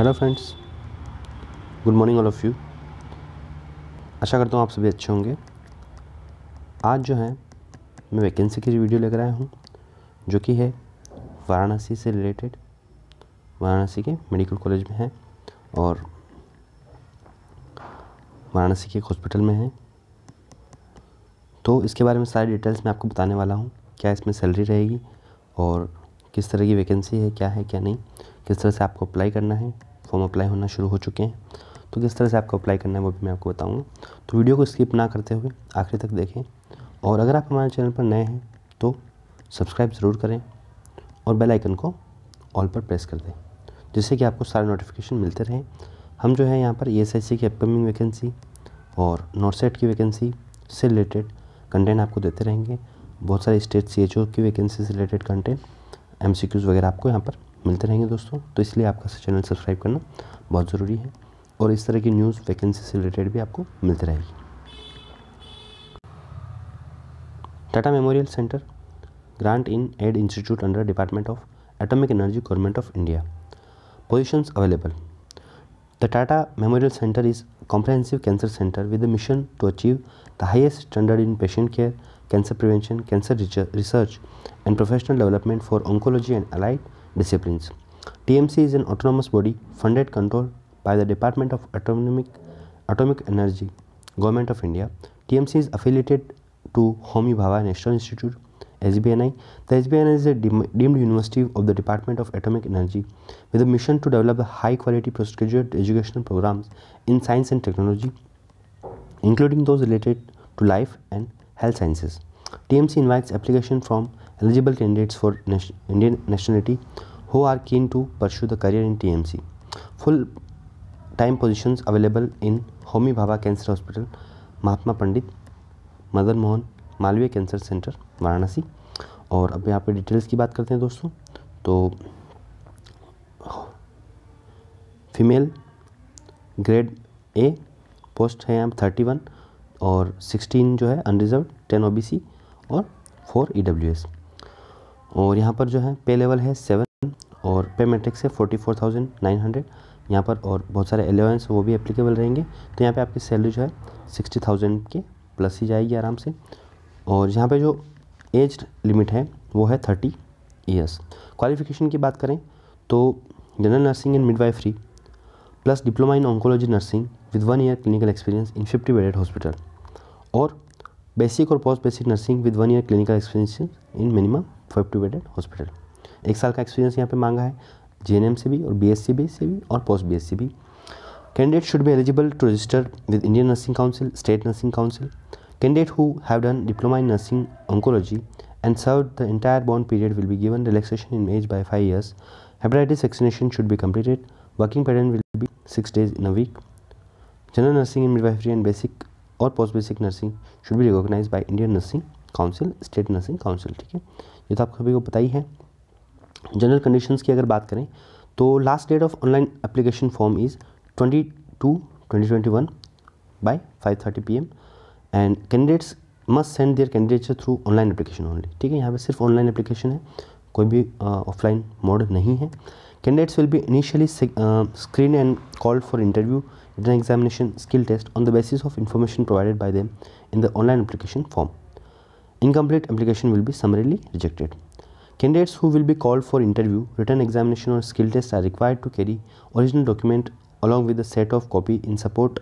Hello friends good morning all of you आशा करता हूँ आप सभी अच्छे होंगे आज जो है मैं वैकेंसी की वीडियो लेकर आया हूँ जो कि है वाराणसी से रिलेटेड वाराणसी के मेडिकल कॉलेज में है और वाराणसी के एक हॉस्पिटल में है तो इसके बारे में सारे डिटेल्स मैं आपको बताने वाला हूँ क्या इसमें सैलरी रहेगी और किस तरह की वैकेंसी है क्या है क्या नहीं किस तरह से आपको अप्लाई करना है फॉर्म अप्लाई होना शुरू हो चुके हैं तो किस तरह से आपको अप्लाई करना है वो भी मैं आपको बताऊँगा तो वीडियो को स्किप ना करते हुए आखिर तक देखें और अगर आप हमारे चैनल पर नए हैं तो सब्सक्राइब ज़रूर करें और बेल आइकन को ऑल पर प्रेस कर दें जिससे कि आपको सारे नोटिफिकेशन मिलते रहें हम जो है यहाँ पर ई e की अपकमिंग वैकेंसी और नॉर्थ सेट की वैकेंसी से रिलेटेड कंटेंट आपको देते रहेंगे बहुत सारे स्टेट सी की वैकेंसी से रिलेटेड कंटेंट एम वगैरह आपको यहाँ पर मिलते रहेंगे दोस्तों तो इसलिए आपका चैनल सब्सक्राइब करना बहुत ज़रूरी है और इस तरह की न्यूज़ वैकेंसी से रिलेटेड भी आपको मिलती रहेगी Tata memorial centre grant in aid institute under department of atomic energy government of India positions available the Tata memorial centre is comprehensive cancer centre with mission to achieve the highest standard in patient care cancer prevention cancer research and professional development for oncology and allied disciplines. TMC is an autonomous body funded controlled by the Department of Atomic, Atomic Energy, Government of India. TMC is affiliated to Homi Bhava National Institute, SBNI. The SBNI is a deemed university of the Department of Atomic Energy with a mission to develop high quality postgraduate educational programs in science and technology, including those related to life and health sciences. TMC invites application from eligible candidates for nation, Indian nationality who are keen to pursue the career in TMC. Full time positions available in Homi Bhabha Cancer Hospital, Mahatma Pandit, Madan Mohan Malaviya cancer centre Varanasi और अब यहाँ पे details की बात करते हैं दोस्तों तो फीमेल ग्रेड ए पोस्ट है यहाँ थर्टी वन और सिक्सटीन जो है अनरिजर्व टेन ओबीसी और फोर ईडब्ल्यूएस और यहाँ पर जो है पे लेवल है सेवन और पे मेट्रिक्स है forty four thousand nine hundred यहाँ पर और बहुत सारे अलेवेंस वो भी एप्लीकेबल रहेंगे तो यहाँ पे आपकी सैलरी जो है सिक्सटी थाउजेंड के प्लस ही जाएगी आराम से और यहाँ पे जो एज लिमिट है वो है थर्टी ईयर्स क्वालिफिकेशन की बात करें तो general nursing and midwifery plus diploma in oncology nursing with one year clinical experience in fifty bedded hospital और बेसिक और post basic nursing with one year clinical experience in minimum five two bedded hospital एक साल का experience यहाँ पे मांगा है जे N M से भी और बी एस सी बी से भी और पोस्ट बी एस सी भी candidate should be eligible to register with Indian nursing council state nursing council candidate who have done diploma in nursing oncology and serve the entire bond period will be given relaxation in age by five years hepatitis vaccination should be completed working pattern will be six days in a week general nursing in midwifery and basic और post basic nursing should be recognise by Indian nursing council state nursing council ठीक है ये तो आप सभी को पता ही है जनरल कंडीशंस की अगर बात करें तो last date of online application form is twenty two twenty twenty one by five thirty P M and candidates must send their candidates through online application only ठीक है यहाँ पे सिर्फ ऑनलाइन एप्लीकेशन है कोई भी ऑफलाइन मोड नहीं है candidates will be initially screen and call for interview inter examination skill test on the basis of information provided by them in the online application form Incomplete application will be summarily rejected. Candidates who will be called for interview, written examination or skill test are required to carry original document along with a set of copy in support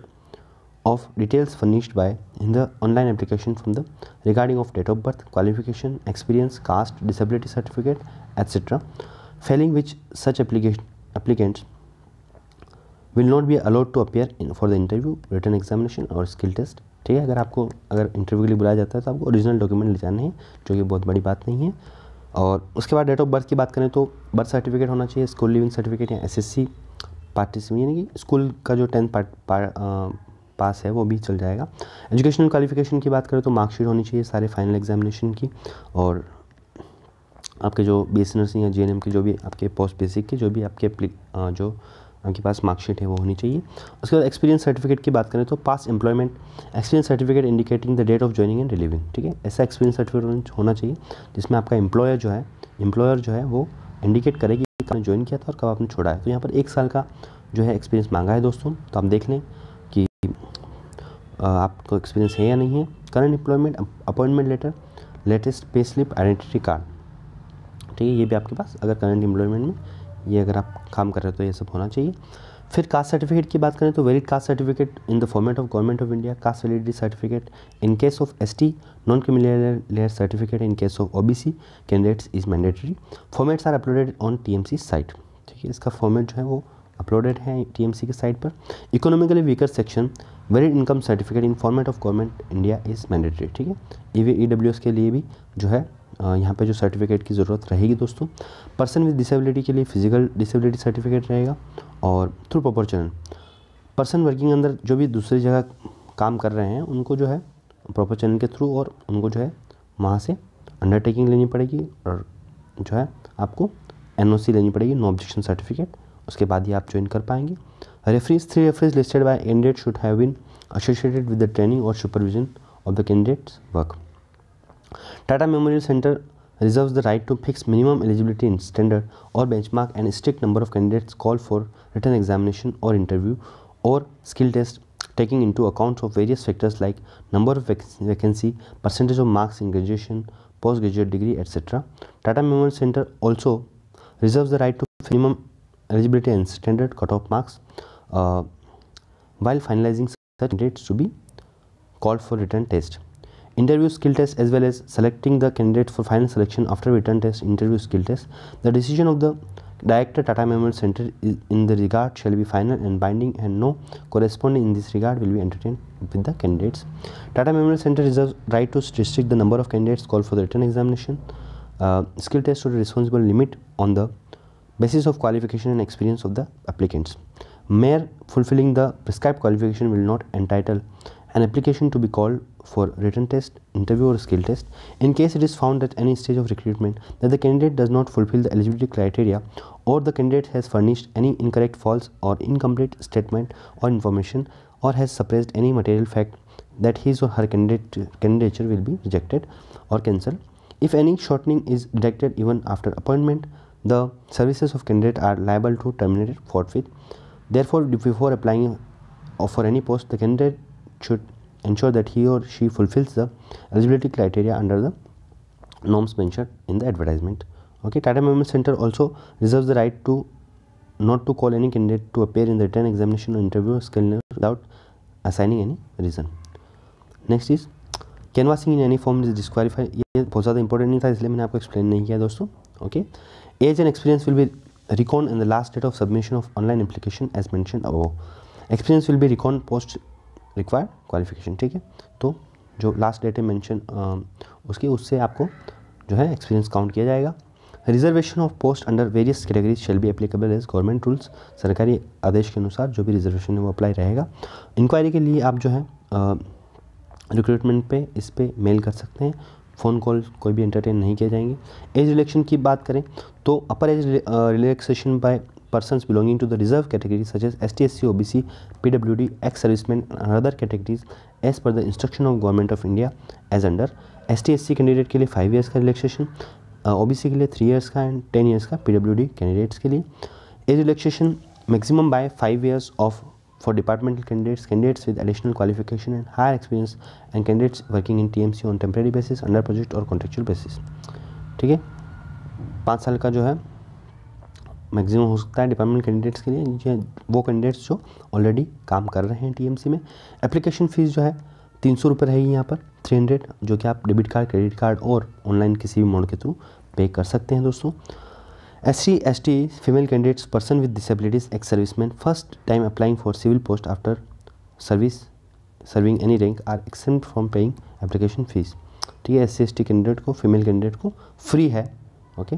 of details furnished by in the online application from the regarding of date of birth, qualification, experience, caste, disability certificate, etc. Failing which such application applicants will not be allowed to appear in, for the interview, written examination or skill test ठीक है अगर आपको अगर interview के लिए बुलाया जाता है तो आपको ओरिजिनल डॉक्यूमेंट ले जाने हैं जो कि बहुत बड़ी बात नहीं है और उसके बाद डेट ऑफ बर्थ की बात करें तो बर्थ सर्टिफिकेट होना चाहिए स्कूल लिविंग सर्टिफिकेट या एसएससी पार्टिस यानी कि स्कूल का जो टेंथ पार्ट पार पास है वो भी चल जाएगा एजुकेशनल क्वालिफिकेशन की बात करें तो मार्कशीट होनी चाहिए सारे फाइनल एग्जामिनेशन की और आपके जो बी एस या जे के जो भी आपके पोस्ट बेसिक के जो भी आपके जो आपके पास मार्कशीट है वो होनी चाहिए उसके बाद एक्सपीरियंस सर्टिफिकेट की बात करें तो past employment experience certificate indicating the date of joining and relieving ठीक है ऐसा एक्सपीरियंस सर्टिफिकेट होना चाहिए जिसमें आपका एम्प्लॉयर जो है एम्प्लॉयर जो है वो इंडिकेट करे कि कब आपने ज्वाइन किया था और कब आपने छोड़ा है तो यहाँ पर एक साल का जो है एक्सपीरियंस मांगा है दोस्तों तो आप देख लें कि आपको एक्सपीरियंस है या नहीं है current employment appointment letter latest pay slip identity card ठीक है ये भी आपके पास अगर करंट एम्प्लॉयमेंट में ये अगर आप काम कर रहे हो तो ये सब होना चाहिए फिर कास्ट सर्टिफिकेट की बात करें तो valid caste certificate in the format of government of India caste validity certificate in case of S T non creamy layer certificate in case of O B C candidates is mandatory formats are uploaded on T M C site ठीक है इसका format जो है वो uploaded है T M सी की site पर economically weaker section varied income certificate in format of government India is mandatory ठीक है E V E W S के लिए भी जो है यहाँ पे जो सर्टिफिकेट की ज़रूरत रहेगी दोस्तों पर्सन विद डिसेबिलिटी के लिए फिजिकल डिसेबिलिटी सर्टिफिकेट रहेगा और through proper channel person working अंदर जो भी दूसरी जगह काम कर रहे हैं उनको जो है प्रॉपर चैनल के थ्रू और उनको जो है वहाँ से अंडरटेकिंग लेनी पड़ेगी और जो है आपको एन लेनी पड़ेगी नो ऑब्जेक्शन सर्टिफिकेट उसके बाद ही आप ज्वाइन कर पाएंगे referees three referees listed by candidate should have been associated with the training और supervision of the candidates work Tata Memorial Center reserves the right to fix minimum eligibility in standard or benchmark and strict number of candidates called for written examination or interview or skill test taking into account of various factors like number of vac vacancy, percentage of marks in graduation, postgraduate degree, etc. Tata Memorial Center also reserves the right to minimum eligibility and standard cutoff marks uh, while finalizing such candidates to be called for written test interview skill test as well as selecting the candidate for final selection after written test interview skill test the decision of the director tata memorial center in the regard shall be final and binding and no corresponding in this regard will be entertained with the candidates tata memorial center reserves right to restrict the number of candidates called for the written examination uh, skill test should be responsible limit on the basis of qualification and experience of the applicants mere fulfilling the prescribed qualification will not entitle an application to be called for written test, interview or skill test in case it is found at any stage of recruitment that the candidate does not fulfill the eligibility criteria or the candidate has furnished any incorrect, false or incomplete statement or information or has suppressed any material fact that his or her candidate, candidature will be rejected or cancelled. If any shortening is detected even after appointment, the services of candidate are liable to terminate forthwith. Therefore, before applying for any post, the candidate should ensure that he or she fulfills the eligibility criteria under the norms mentioned in the advertisement okay tata memorial center also reserves the right to not to call any candidate to appear in the written examination or interview skill without assigning any reason next is canvassing in any form is disqualified important have to explain okay age and experience will be recon in the last date of submission of online application as mentioned above experience will be recon post required qualification ठीक है तो जो last date है mention उसकी उससे आपको जो है एक्सपीरियंस काउंट किया जाएगा reservation of post under various categories shall be applicable as government rules सरकारी आदेश के अनुसार जो भी रिजर्वेशन है वो अप्लाई रहेगा इंक्वायरी के लिए आप जो है रिक्रूटमेंट पे इस पर मेल कर सकते हैं फ़ोन कॉल कोई भी एंटरटेन नहीं किए जाएंगे एज रिलेक्शन की बात करें तो upper age relaxation by persons belonging to the reserve category such as ST, SC, OBC, PWD, ex-servicemen and other categories as per the instruction of Government of India as under ST, SC candidate के लिए five years का uh, OBC के लिए 3 years का and 10 years का PWD candidates के लिए age relaxation maximum by 5 years of for departmental candidates, candidates with additional qualification and higher experience, and candidates working in TMC on temporary basis, under project or contractual basis. ठीक है पाँच साल का जो है maximum हो सकता है डिपार्टमेंट कैंडिडेट्स के लिए जो वो कैंडिडेट्स जो ऑलरेडी काम कर रहे हैं टीएमसी में एप्लीकेशन फ़ीस जो है तीन सौ रुपये रहेगी यहाँ पर थ्री हंड्रेड जो कि आप डेबिट कार्ड क्रेडिट कार्ड और ऑनलाइन किसी भी मोड के थ्रू पे कर सकते हैं दोस्तों S C S T female candidates person with disabilities ex man first time applying for civil post after service serving any rank are except from paying application fees ठीक है S C S T candidate को female candidate को free है okay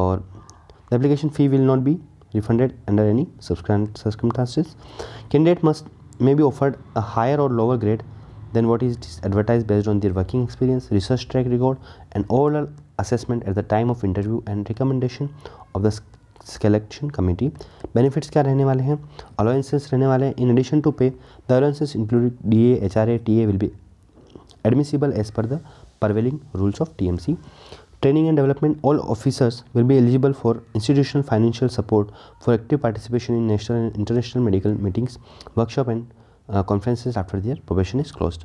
और The application fee will not be refunded under any circumstances. Candidate must may be offered a higher or lower grade than what is advertised based on their working experience, research track record, and overall assessment at the time of interview and recommendation of the selection committee. Benefits क्या रहने वाले हैं Allowances रहने वाले हैं In addition to pay, the allowances included DA, HRA, TA will be admissible as per the prevailing rules of TMC. Training and development all officers will be eligible for institutional financial support for active participation in national and international medical meetings workshop and conferences after their profession is close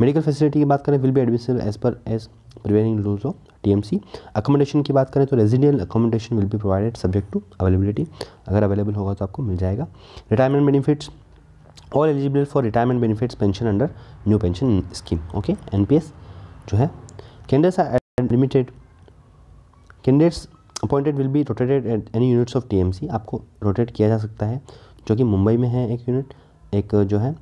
medical facility की बात करें will be admission as per as prevailing rules of T C accommodation की बात करें तो residential accommodation will be provided subject to availability अगर available होगा तो आपको मिल जाएगा retirement benefits all eligible for retirement benefits pension under new pension scheme okay N P S जो है केंद्र limited candidates appointed will be rotated at any units of TMC आपको रोटेट किया जा सकता है जो कि मुंबई में है एक यूनिट एक जो है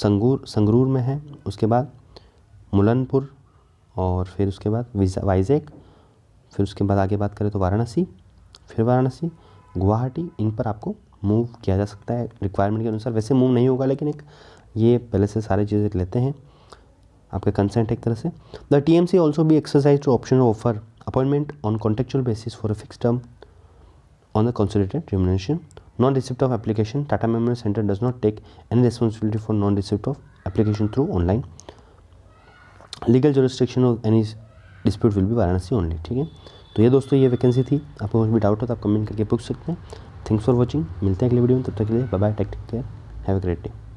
संगूर संगरूर में है उसके बाद मुलनपुर और फिर उसके बाद वाइजेक फिर उसके बाद आगे बात करें तो वाराणसी फिर वाराणसी गुवाहाटी इन पर आपको मूव किया जा सकता है रिक्वायरमेंट के अनुसार वैसे मूव नहीं होगा लेकिन एक ये पहले से सारी चीज़ें लेते हैं आपका कंसेंट एक तरह से the T M C also be exercise to option offer appointment on contractual basis for a fix term on the consolidated remuneration. Non receipt of application Tata memorial centre does not take any responsibility for non receipt of application through online legal restriction of any dispute will be Varanasi only ठीक है तो ये दोस्तों ये vacancy थी आपको कुछ भी डाउट हो तो आप कमेंट करके पूछ सकते हैं थैंक्स फॉर वॉचिंग मिलते हैं अगले वीडियो में तब तक के लिए bye bye take care have a great day